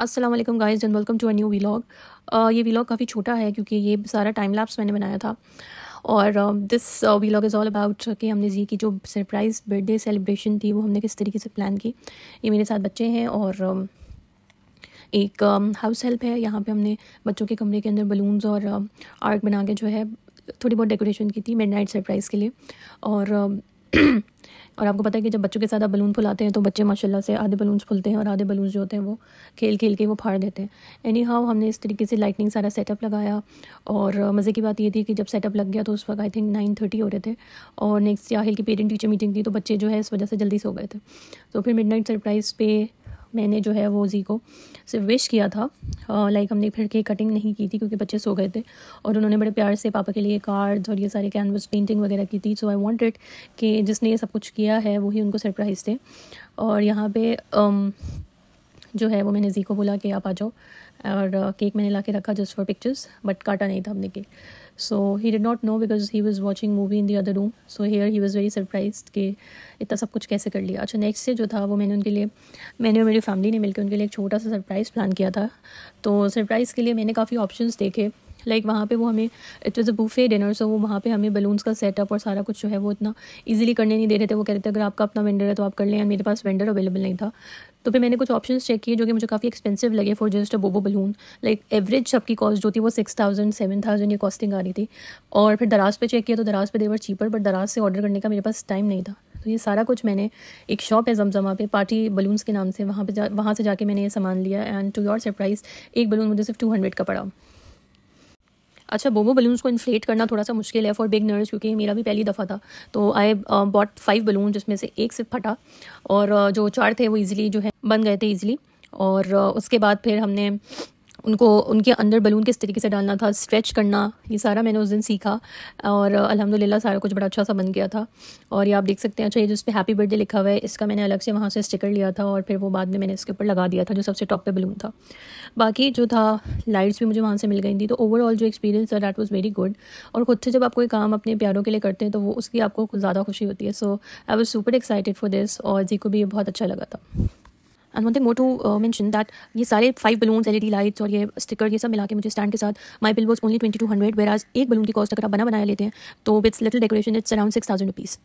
अस्सलाम वालेकुम guys and welcome to a new vlog ये व्लॉग काफ़ी छोटा है क्योंकि ये सारा टाइम लैप्स मैंने बनाया था और this vlog is all about कि हमने जी की जो सरप्राइज़ बर्थडे सेलिब्रेशन थी वो हमने किस तरीके से प्लान की ये मेरे साथ बच्चे हैं और um, एक हाउस um, हेल्प है यहाँ पे हमने बच्चों के कमरे के अंदर बलून्स और आर्ट uh, बना के जो है थोड़ी बहुत डेकोरेशन की थी मिड नाइट सरप्राइज़ के लिए और um, और आपको पता है कि जब बच्चों के साथ आप बलून फुलाते हैं तो बच्चे माशाल्लाह से आधे बलून्स फुलते हैं और आधे बलून्स जो होते हैं वो खेल खेल के वो फाड़ देते हैं एनी हाउ हमने इस तरीके से लाइटनिंग सारा सेटअप लगाया और मज़े की बात ये थी कि जब सेटअप लग गया तो उस वक्त आई थिंक नाइन थर्टी हो रहे थे और नेक्स्ट याहिल की पेरेंट टीचर मीटिंग थी तो बच्चे जो है इस वजह से जल्दी सो गए थे तो फिर मिड सरप्राइज़ पे मैंने जो है वो जी को सिर्फ विश किया था लाइक हमने फिर के कटिंग नहीं की थी क्योंकि बच्चे सो गए थे और उन्होंने बड़े प्यार से पापा के लिए कार्ड्स और ये सारे कैनवस पेंटिंग वगैरह की थी सो आई वॉन्टेड कि जिसने ये सब कुछ किया है वही उनको सरप्राइज़ थे और यहाँ पे um, जो है वो मैंने जी को बोला कि आप आ जाओ और केक uh, मैंने ला के रखा जस्ट फॉर पिक्चर्स बट काटा नहीं था हमने cake so he did not no because he was watching movie in the other room so here he was very surprise कि इतना सब कुछ कैसे कर लिया अच्छा नेक्स्ट डे जो था वो मैंने उनके लिए मैंने और मेरी फैमिली ने मिलकर उनके लिए एक छोटा सा सरप्राइज़ प्लान किया था तो सरप्राइज़ के लिए मैंने काफ़ी ऑप्शन देखे लाइक वहाँ पे वो हमें it was a buffet dinner so वो वहाँ पे हमें बलून्स का सेटअप और सारा कुछ जो है वो इतना इजीली करने नहीं दे रहे थे वो कह रहे थे अगर आपका अपना वेंडर है तो आप कर लें मेरे पास वेंडर अवेलेबल नहीं था तो फिर मैंने कुछ ऑप्शन चेक किए जो कि मुझे काफ़ी एक्सपेंसिव लगे for just a bobo balloon like average सबकी कॉस्ट जो थी वो सिक्स थाउजेंड सेवन थाउजेंड ये कॉस्टिंग आ रही थी और फिर दराज पे चेक किया तो दराज पे देवर चीपर बट दराज से ऑर्डर करने का मेरे पास टाइम नहीं था तो ये सारा कुछ मैंने एक शॉप है जमजमा पे पार्टी बलून्स के नाम से वहाँ पे जा वहाँ से जाके मैंने ये सामान लिया एंड टू योर सरप्राइज़ एक बलून मुझे सिर्फ टू हंड्रेड का पड़ा अच्छा बोमो बलून्स को इन्फ्लेट करना थोड़ा सा मुश्किल है फॉर बिग नर्स क्योंकि मेरा भी पहली दफ़ा था तो आई बॉट फाइव बलून जिसमें से एक सिर्फ फटा और uh, जो चार थे वो ईज़िली जो है बन गए थे ईज़िली और uh, उसके बाद फिर हमने उनको उनके अंदर बलून किस तरीके से डालना था स्ट्रेच करना ये सारा मैंने उस दिन सीखा और अलहमदिल्ला सारा कुछ बड़ा अच्छा सा बन गया था और ये आप देख सकते हैं अच्छा ये जिस पे हैप्पी बर्थडे लिखा हुआ है इसका मैंने अलग से वहाँ से स्टिकर लिया था और फिर वो बाद में मैंने इसके ऊपर लगा दिया था जो सबसे टॉप पे बलून था बाकी जो था लाइट्स भी मुझे वहाँ से मिल गई थी तो ओवरऑल जो एक्सपीरियंस था डैट वॉज वेरी गुड और खुद से जब आप कोई काम अपने प्यारों के लिए करते हैं तो वो उसकी आपको ज़्यादा खुशी होती है so I was super excited for this और जी को भी ये बहुत अच्छा लगा था and one thing more to mention that ये सारे five balloon L LED lights और ये स्टिकर ये सब मिला के मुझे स्टैंड के साथ my bill was only twenty two hundred वेराज एक बलून की कॉस्ट अगर आप बना बनाया लेते हैं तो with little decoration it's around six thousand rupees